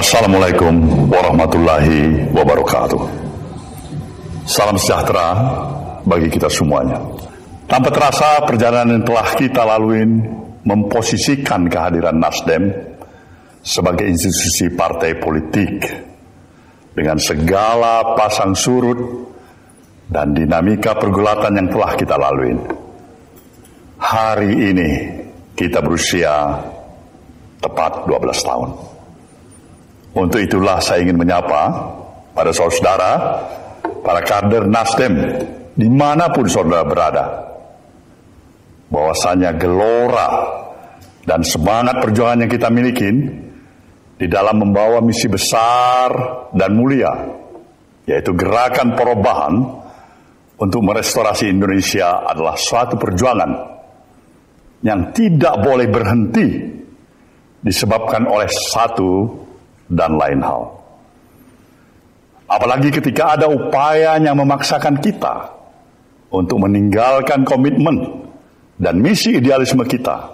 Assalamualaikum warahmatullahi wabarakatuh. Salam sejahtera bagi kita semuanya. Tanpa terasa perjalanan yang telah kita lalui memposisikan kehadiran Nasdem sebagai institusi partai politik dengan segala pasang surut dan dinamika pergulatan yang telah kita lalui. Hari ini kita berusia tepat 12 tahun. Untuk itulah saya ingin menyapa pada saudara, para kader Nasdem, dimanapun saudara berada. Bahwasanya gelora dan semangat perjuangan yang kita miliki di dalam membawa misi besar dan mulia, yaitu gerakan perubahan untuk merestorasi Indonesia adalah suatu perjuangan yang tidak boleh berhenti disebabkan oleh satu dan lain hal. Apalagi ketika ada upaya yang memaksakan kita untuk meninggalkan komitmen dan misi idealisme kita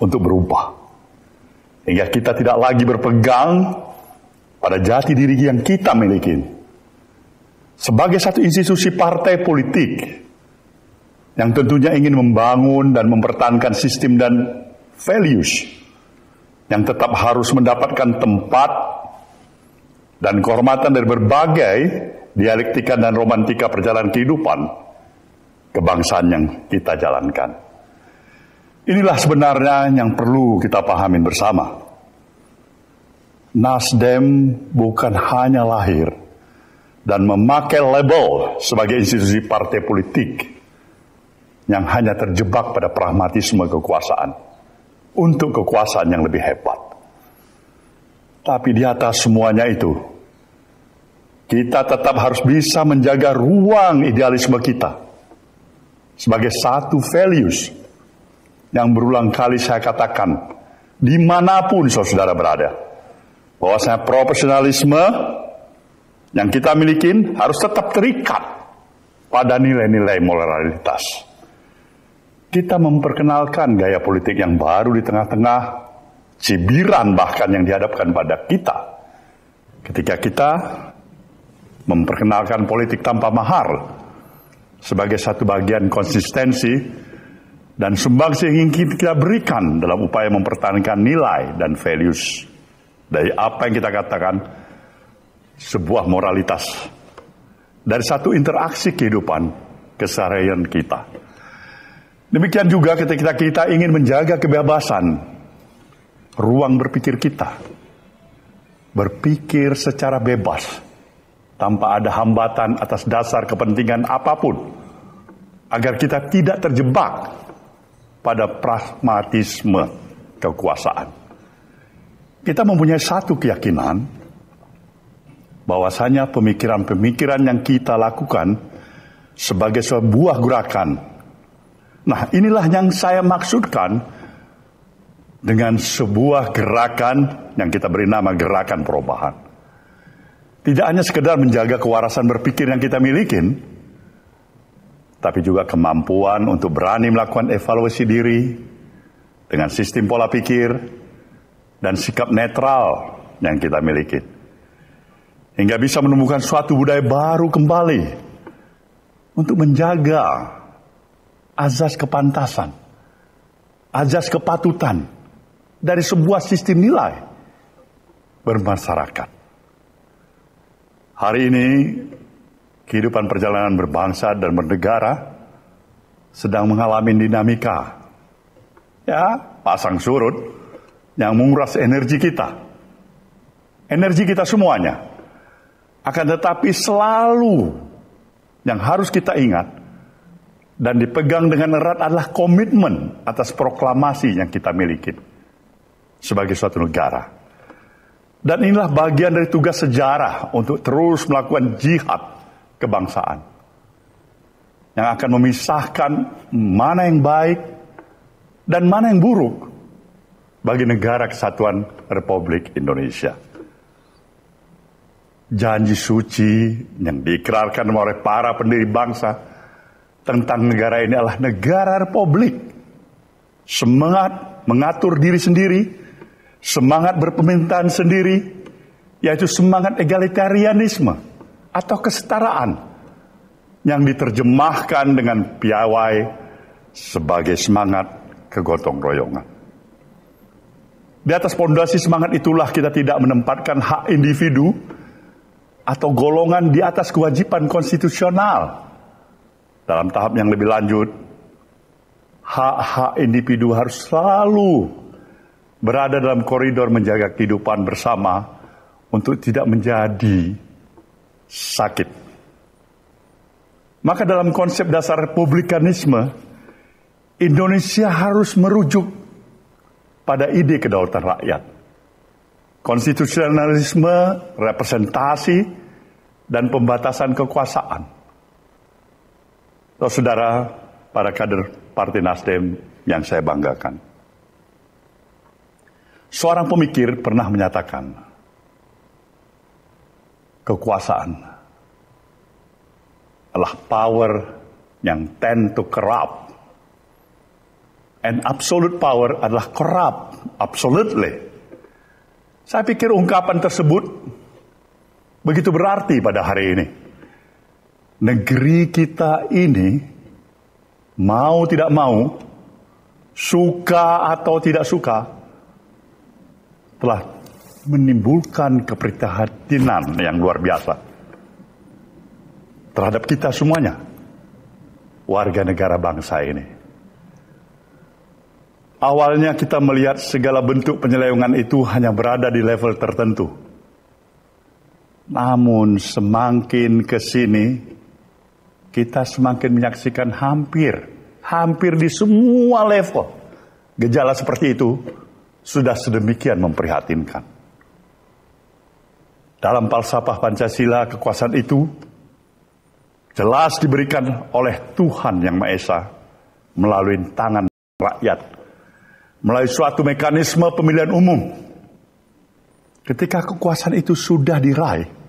untuk berubah. Hingga kita tidak lagi berpegang pada jati diri yang kita miliki. Sebagai satu institusi partai politik yang tentunya ingin membangun dan mempertahankan sistem dan values yang tetap harus mendapatkan tempat dan kehormatan dari berbagai dialektika dan romantika perjalanan kehidupan kebangsaan yang kita jalankan. Inilah sebenarnya yang perlu kita pahamin bersama. Nasdem bukan hanya lahir dan memakai label sebagai institusi partai politik yang hanya terjebak pada pragmatisme kekuasaan untuk kekuasaan yang lebih hebat. Tapi di atas semuanya itu, kita tetap harus bisa menjaga ruang idealisme kita sebagai satu values yang berulang kali saya katakan dimanapun saudara berada bahwasanya profesionalisme yang kita miliki harus tetap terikat pada nilai-nilai moralitas kita memperkenalkan gaya politik yang baru di tengah-tengah cibiran bahkan yang dihadapkan pada kita. Ketika kita memperkenalkan politik tanpa mahar sebagai satu bagian konsistensi dan sumbang yang ingin kita berikan dalam upaya mempertahankan nilai dan values dari apa yang kita katakan sebuah moralitas dari satu interaksi kehidupan keseharian kita. Demikian juga ketika kita ingin menjaga kebebasan, ruang berpikir kita, berpikir secara bebas, tanpa ada hambatan atas dasar kepentingan apapun, agar kita tidak terjebak pada pragmatisme kekuasaan. Kita mempunyai satu keyakinan bahwasanya pemikiran-pemikiran yang kita lakukan sebagai sebuah gerakan Nah, inilah yang saya maksudkan dengan sebuah gerakan yang kita beri nama gerakan perubahan. Tidak hanya sekedar menjaga kewarasan berpikir yang kita miliki, tapi juga kemampuan untuk berani melakukan evaluasi diri dengan sistem pola pikir dan sikap netral yang kita miliki. Hingga bisa menemukan suatu budaya baru kembali untuk menjaga azas kepantasan, azas kepatutan dari sebuah sistem nilai bermasyarakat. Hari ini kehidupan perjalanan berbangsa dan bernegara sedang mengalami dinamika. Ya, pasang surut yang menguras energi kita. Energi kita semuanya. Akan tetapi selalu yang harus kita ingat dan dipegang dengan erat adalah komitmen atas proklamasi yang kita miliki sebagai suatu negara. Dan inilah bagian dari tugas sejarah untuk terus melakukan jihad kebangsaan. Yang akan memisahkan mana yang baik dan mana yang buruk bagi negara kesatuan Republik Indonesia. Janji suci yang diikrarkan oleh para pendiri bangsa tentang negara ini adalah negara republik. Semangat mengatur diri sendiri, semangat berpemerintahan sendiri, yaitu semangat egalitarianisme atau kesetaraan yang diterjemahkan dengan piawai sebagai semangat kegotong royongan. Di atas pondasi semangat itulah kita tidak menempatkan hak individu atau golongan di atas kewajiban konstitusional dalam tahap yang lebih lanjut, hak-hak individu harus selalu berada dalam koridor menjaga kehidupan bersama untuk tidak menjadi sakit. Maka dalam konsep dasar republikanisme, Indonesia harus merujuk pada ide kedaulatan rakyat. Konstitusionalisme, representasi, dan pembatasan kekuasaan Oh, saudara, para kader Partai Nasdem yang saya banggakan. Seorang pemikir pernah menyatakan, kekuasaan adalah power yang tend to corrupt. And absolute power adalah corrupt, absolutely. Saya pikir ungkapan tersebut begitu berarti pada hari ini negeri kita ini mau tidak mau, suka atau tidak suka, telah menimbulkan keprihatinan yang luar biasa terhadap kita semuanya, warga negara bangsa ini. Awalnya kita melihat segala bentuk penyelewengan itu hanya berada di level tertentu. Namun semakin ke sini, kita semakin menyaksikan hampir, hampir di semua level. Gejala seperti itu sudah sedemikian memprihatinkan. Dalam falsafah Pancasila, kekuasaan itu jelas diberikan oleh Tuhan Yang Maha Esa melalui tangan rakyat, melalui suatu mekanisme pemilihan umum. Ketika kekuasaan itu sudah diraih,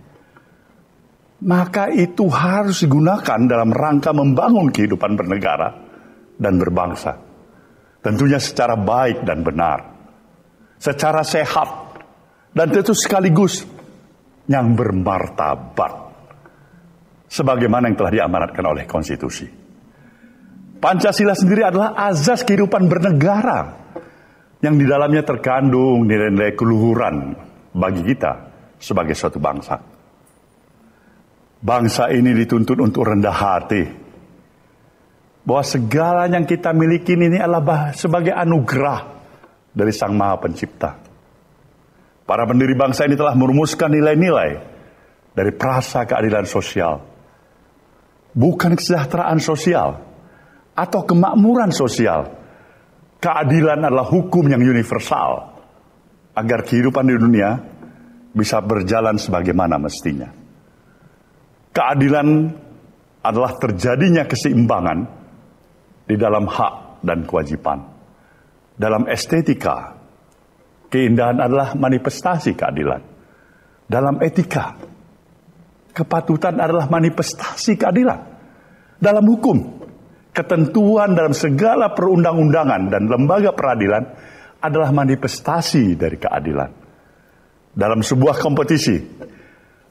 maka itu harus digunakan dalam rangka membangun kehidupan bernegara dan berbangsa. Tentunya secara baik dan benar, secara sehat, dan tentu sekaligus yang bermartabat. Sebagaimana yang telah diamanatkan oleh konstitusi. Pancasila sendiri adalah azas kehidupan bernegara yang di dalamnya terkandung nilai-nilai keluhuran bagi kita sebagai suatu bangsa. Bangsa ini dituntut untuk rendah hati. Bahwa segala yang kita miliki ini adalah sebagai anugerah dari Sang Maha Pencipta. Para pendiri bangsa ini telah merumuskan nilai-nilai dari perasa keadilan sosial. Bukan kesejahteraan sosial atau kemakmuran sosial. Keadilan adalah hukum yang universal agar kehidupan di dunia bisa berjalan sebagaimana mestinya. Keadilan adalah terjadinya keseimbangan di dalam hak dan kewajiban. Dalam estetika, keindahan adalah manifestasi keadilan. Dalam etika, kepatutan adalah manifestasi keadilan. Dalam hukum, ketentuan dalam segala perundang-undangan dan lembaga peradilan adalah manifestasi dari keadilan. Dalam sebuah kompetisi,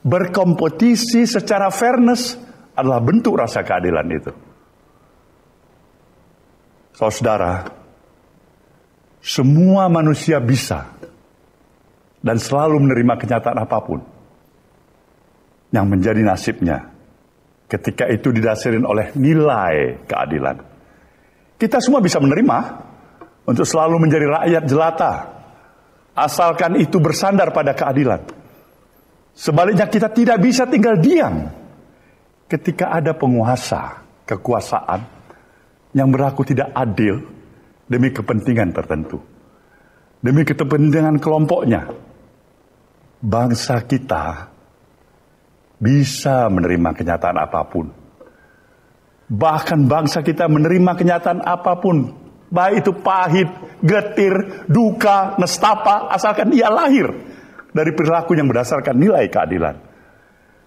berkompetisi secara fairness adalah bentuk rasa keadilan itu. Saudara, semua manusia bisa dan selalu menerima kenyataan apapun yang menjadi nasibnya ketika itu didasarkan oleh nilai keadilan. Kita semua bisa menerima untuk selalu menjadi rakyat jelata asalkan itu bersandar pada keadilan. Sebaliknya kita tidak bisa tinggal diam ketika ada penguasa kekuasaan yang berlaku tidak adil demi kepentingan tertentu. Demi kepentingan kelompoknya. Bangsa kita bisa menerima kenyataan apapun. Bahkan bangsa kita menerima kenyataan apapun. Baik itu pahit, getir, duka, nestapa, asalkan dia lahir dari perilaku yang berdasarkan nilai keadilan,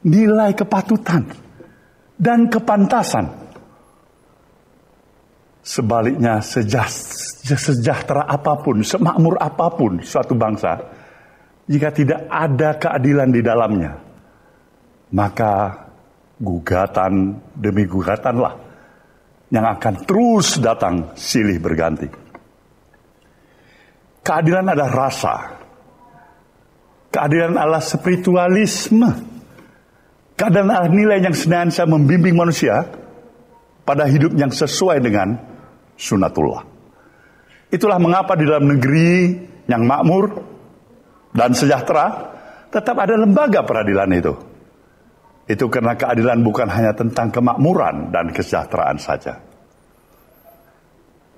nilai kepatutan, dan kepantasan. Sebaliknya, sejahtera apapun, semakmur apapun suatu bangsa, jika tidak ada keadilan di dalamnya, maka gugatan demi gugatanlah yang akan terus datang silih berganti. Keadilan adalah rasa, Keadilan Allah spiritualisme. Keadaan Allah nilai yang senantiasa membimbing manusia pada hidup yang sesuai dengan sunatullah. Itulah mengapa di dalam negeri yang makmur dan sejahtera tetap ada lembaga peradilan itu. Itu karena keadilan bukan hanya tentang kemakmuran dan kesejahteraan saja.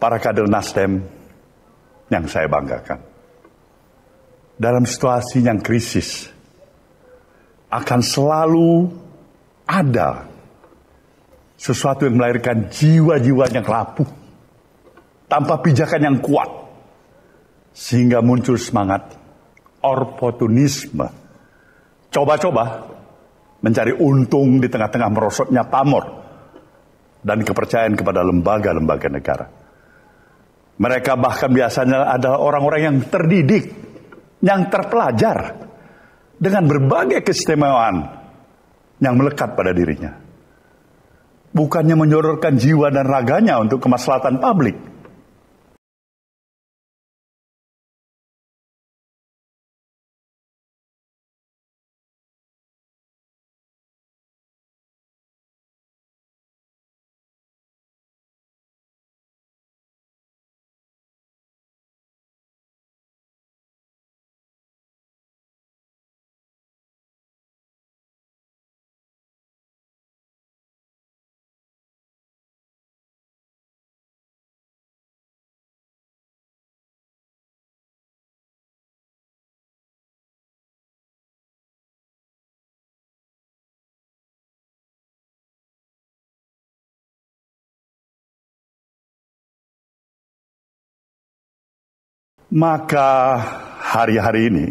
Para kader Nasdem yang saya banggakan dalam situasi yang krisis akan selalu ada sesuatu yang melahirkan jiwa-jiwa yang rapuh tanpa pijakan yang kuat sehingga muncul semangat oportunisme coba-coba mencari untung di tengah-tengah merosotnya pamor dan kepercayaan kepada lembaga-lembaga negara mereka bahkan biasanya adalah orang-orang yang terdidik yang terpelajar dengan berbagai keistimewaan yang melekat pada dirinya. Bukannya menyodorkan jiwa dan raganya untuk kemaslahatan publik, Maka hari-hari ini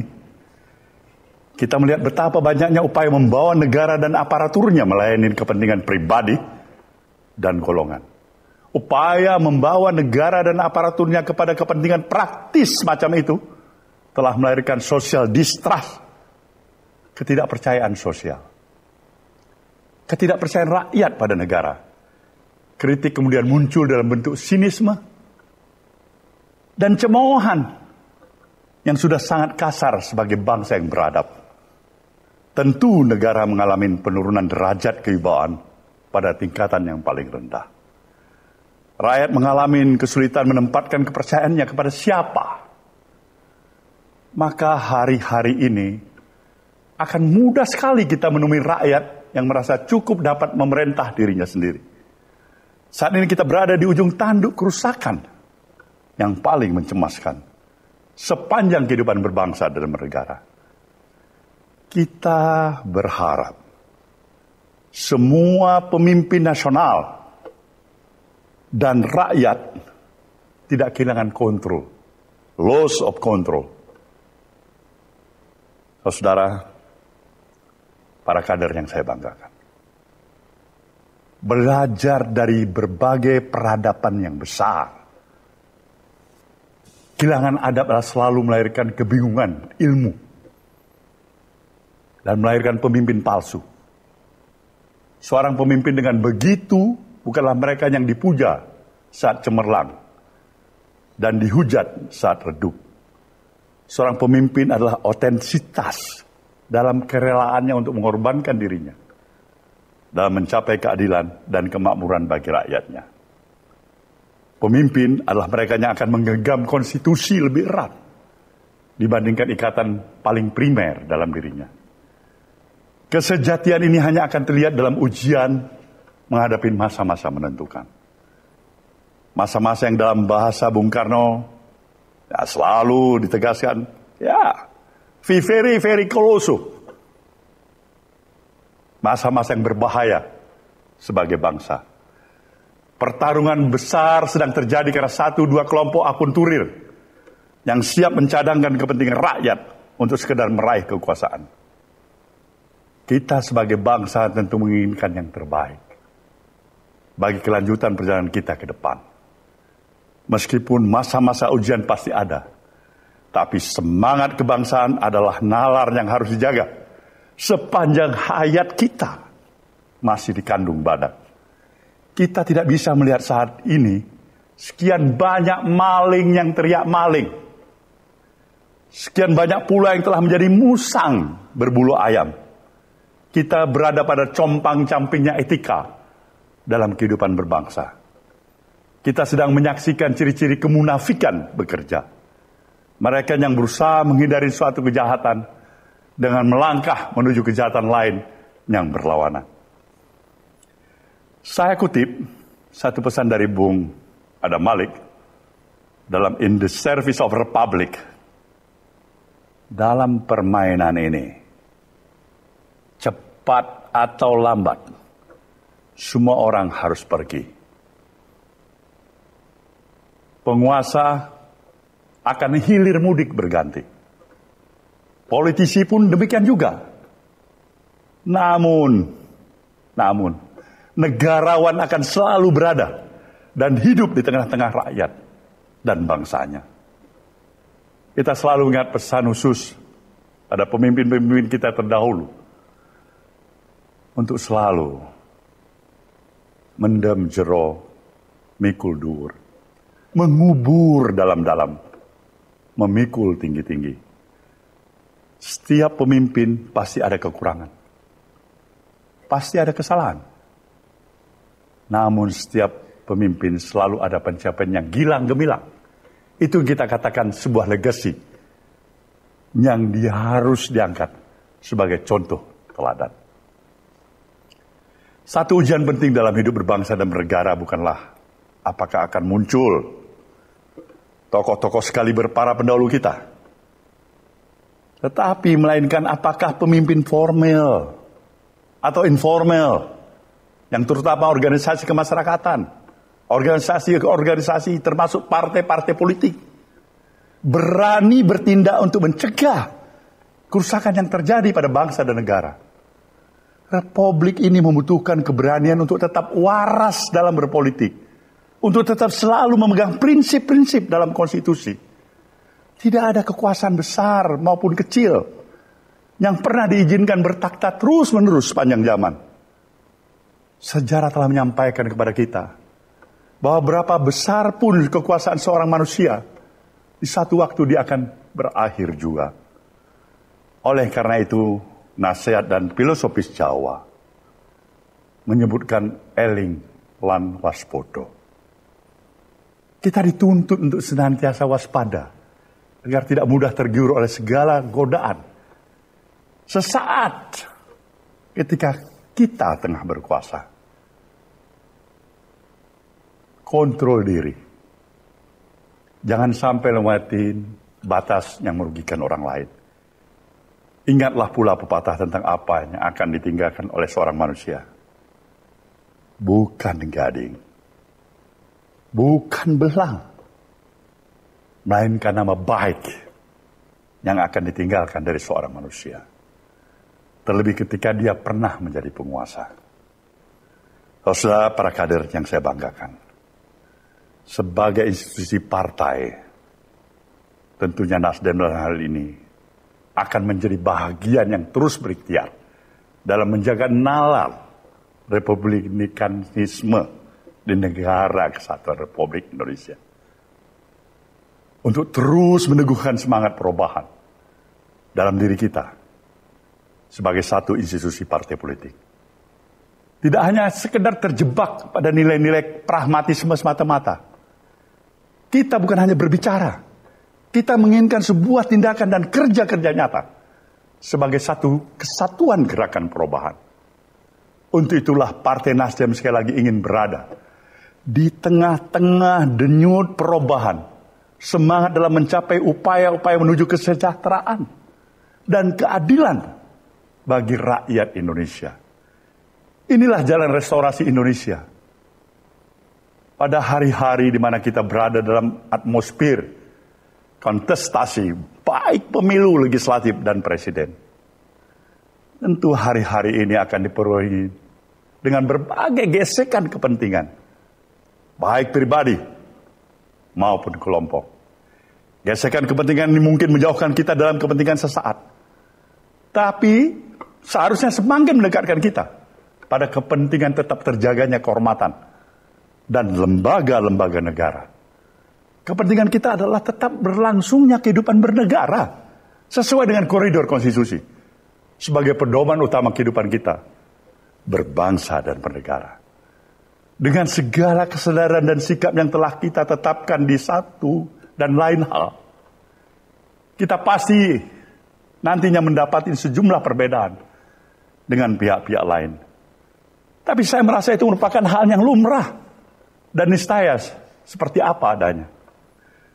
kita melihat betapa banyaknya upaya membawa negara dan aparaturnya melayani kepentingan pribadi dan golongan. Upaya membawa negara dan aparaturnya kepada kepentingan praktis macam itu telah melahirkan sosial distrust, ketidakpercayaan sosial. Ketidakpercayaan rakyat pada negara. Kritik kemudian muncul dalam bentuk sinisme, dan cemoohan yang sudah sangat kasar sebagai bangsa yang beradab. Tentu negara mengalami penurunan derajat kewibawaan pada tingkatan yang paling rendah. Rakyat mengalami kesulitan menempatkan kepercayaannya kepada siapa. Maka hari-hari ini akan mudah sekali kita menemui rakyat yang merasa cukup dapat memerintah dirinya sendiri. Saat ini kita berada di ujung tanduk kerusakan yang paling mencemaskan sepanjang kehidupan berbangsa dan bernegara. Kita berharap semua pemimpin nasional dan rakyat tidak kehilangan kontrol, loss of control. Saudara, para kader yang saya banggakan. Belajar dari berbagai peradaban yang besar Kehilangan adab adalah selalu melahirkan kebingungan ilmu dan melahirkan pemimpin palsu. Seorang pemimpin dengan begitu bukanlah mereka yang dipuja saat cemerlang dan dihujat saat redup. Seorang pemimpin adalah otentitas dalam kerelaannya untuk mengorbankan dirinya dalam mencapai keadilan dan kemakmuran bagi rakyatnya pemimpin adalah mereka yang akan menggenggam konstitusi lebih erat dibandingkan ikatan paling primer dalam dirinya. Kesejatian ini hanya akan terlihat dalam ujian menghadapi masa-masa menentukan. Masa-masa yang dalam bahasa Bung Karno ya selalu ditegaskan, ya, very, very close. Masa-masa yang berbahaya sebagai bangsa. Pertarungan besar sedang terjadi karena satu dua kelompok akunturir yang siap mencadangkan kepentingan rakyat untuk sekedar meraih kekuasaan. Kita sebagai bangsa tentu menginginkan yang terbaik bagi kelanjutan perjalanan kita ke depan. Meskipun masa-masa ujian pasti ada, tapi semangat kebangsaan adalah nalar yang harus dijaga sepanjang hayat kita masih dikandung badan. Kita tidak bisa melihat saat ini sekian banyak maling yang teriak maling. Sekian banyak pula yang telah menjadi musang berbulu ayam. Kita berada pada compang-campingnya etika dalam kehidupan berbangsa. Kita sedang menyaksikan ciri-ciri kemunafikan bekerja. Mereka yang berusaha menghindari suatu kejahatan dengan melangkah menuju kejahatan lain yang berlawanan. Saya kutip satu pesan dari Bung Adam Malik dalam In the Service of Republic. Dalam permainan ini, cepat atau lambat, semua orang harus pergi. Penguasa akan hilir mudik berganti. Politisi pun demikian juga. Namun, namun, negarawan akan selalu berada dan hidup di tengah-tengah rakyat dan bangsanya. Kita selalu ingat pesan khusus pada pemimpin-pemimpin kita terdahulu untuk selalu mendem jero mikul dur, mengubur dalam-dalam, memikul tinggi-tinggi. Setiap pemimpin pasti ada kekurangan. Pasti ada kesalahan namun setiap pemimpin selalu ada pencapaian yang gilang gemilang. Itu kita katakan sebuah legasi yang dia harus diangkat sebagai contoh teladan. Satu ujian penting dalam hidup berbangsa dan bernegara bukanlah apakah akan muncul tokoh-tokoh sekali berpara pendahulu kita. Tetapi melainkan apakah pemimpin formal atau informal yang terutama organisasi kemasyarakatan, organisasi-organisasi termasuk partai-partai politik, berani bertindak untuk mencegah kerusakan yang terjadi pada bangsa dan negara. Republik ini membutuhkan keberanian untuk tetap waras dalam berpolitik, untuk tetap selalu memegang prinsip-prinsip dalam konstitusi. Tidak ada kekuasaan besar maupun kecil yang pernah diizinkan bertakta terus-menerus sepanjang zaman. Sejarah telah menyampaikan kepada kita bahwa berapa besar pun kekuasaan seorang manusia, di satu waktu dia akan berakhir juga. Oleh karena itu, nasihat dan filosofis Jawa menyebutkan eling lan waspodo. Kita dituntut untuk senantiasa waspada agar tidak mudah tergiur oleh segala godaan. Sesaat ketika kita tengah berkuasa. Kontrol diri. Jangan sampai lewatin batas yang merugikan orang lain. Ingatlah pula pepatah tentang apa yang akan ditinggalkan oleh seorang manusia. Bukan gading. Bukan belang. Melainkan nama baik yang akan ditinggalkan dari seorang manusia. Terlebih ketika dia pernah menjadi penguasa. Saudara para kader yang saya banggakan. Sebagai institusi partai, tentunya Nasdem dalam hal ini akan menjadi bahagian yang terus berikhtiar dalam menjaga nalar republikanisme di negara kesatuan Republik Indonesia. Untuk terus meneguhkan semangat perubahan dalam diri kita sebagai satu institusi partai politik. Tidak hanya sekedar terjebak pada nilai-nilai pragmatisme semata-mata. Kita bukan hanya berbicara, kita menginginkan sebuah tindakan dan kerja-kerja nyata sebagai satu kesatuan gerakan perubahan. Untuk itulah Partai Nasdem sekali lagi ingin berada di tengah-tengah denyut perubahan, semangat dalam mencapai upaya-upaya menuju kesejahteraan dan keadilan bagi rakyat Indonesia. Inilah jalan restorasi Indonesia. Pada hari-hari di mana kita berada dalam atmosfer kontestasi, baik pemilu legislatif dan presiden. Tentu hari-hari ini akan diperolehi dengan berbagai gesekan kepentingan, baik pribadi maupun kelompok. Gesekan kepentingan ini mungkin menjauhkan kita dalam kepentingan sesaat. Tapi seharusnya semakin mendekatkan kita pada kepentingan tetap terjaganya kehormatan dan lembaga-lembaga negara. Kepentingan kita adalah tetap berlangsungnya kehidupan bernegara sesuai dengan koridor konstitusi sebagai pedoman utama kehidupan kita berbangsa dan bernegara. Dengan segala kesadaran dan sikap yang telah kita tetapkan di satu dan lain hal, kita pasti nantinya mendapatkan sejumlah perbedaan dengan pihak-pihak lain. Tapi saya merasa itu merupakan hal yang lumrah dan niscaya seperti apa adanya.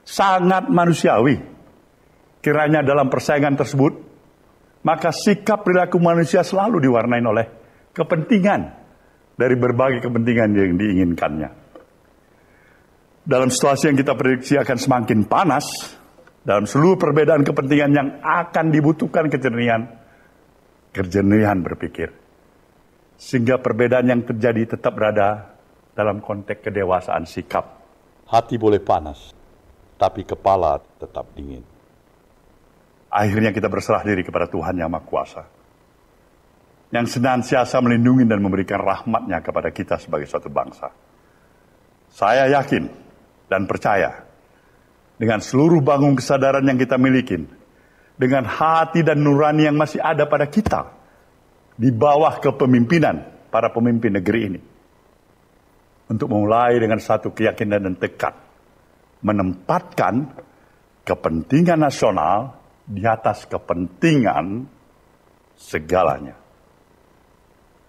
Sangat manusiawi. Kiranya dalam persaingan tersebut, maka sikap perilaku manusia selalu diwarnai oleh kepentingan dari berbagai kepentingan yang diinginkannya. Dalam situasi yang kita prediksi akan semakin panas, dalam seluruh perbedaan kepentingan yang akan dibutuhkan kejernihan kejernihan berpikir. Sehingga perbedaan yang terjadi tetap berada dalam konteks kedewasaan sikap. Hati boleh panas, tapi kepala tetap dingin. Akhirnya kita berserah diri kepada Tuhan Yang Maha Kuasa. Yang senantiasa melindungi dan memberikan rahmatnya kepada kita sebagai suatu bangsa. Saya yakin dan percaya dengan seluruh bangun kesadaran yang kita miliki, dengan hati dan nurani yang masih ada pada kita di bawah kepemimpinan para pemimpin negeri ini untuk memulai dengan satu keyakinan dan tekad menempatkan kepentingan nasional di atas kepentingan segalanya.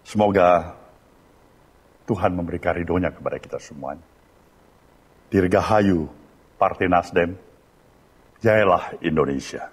Semoga Tuhan memberikan ridhonya kepada kita semuanya. Dirgahayu Partai Nasdem, jayalah Indonesia.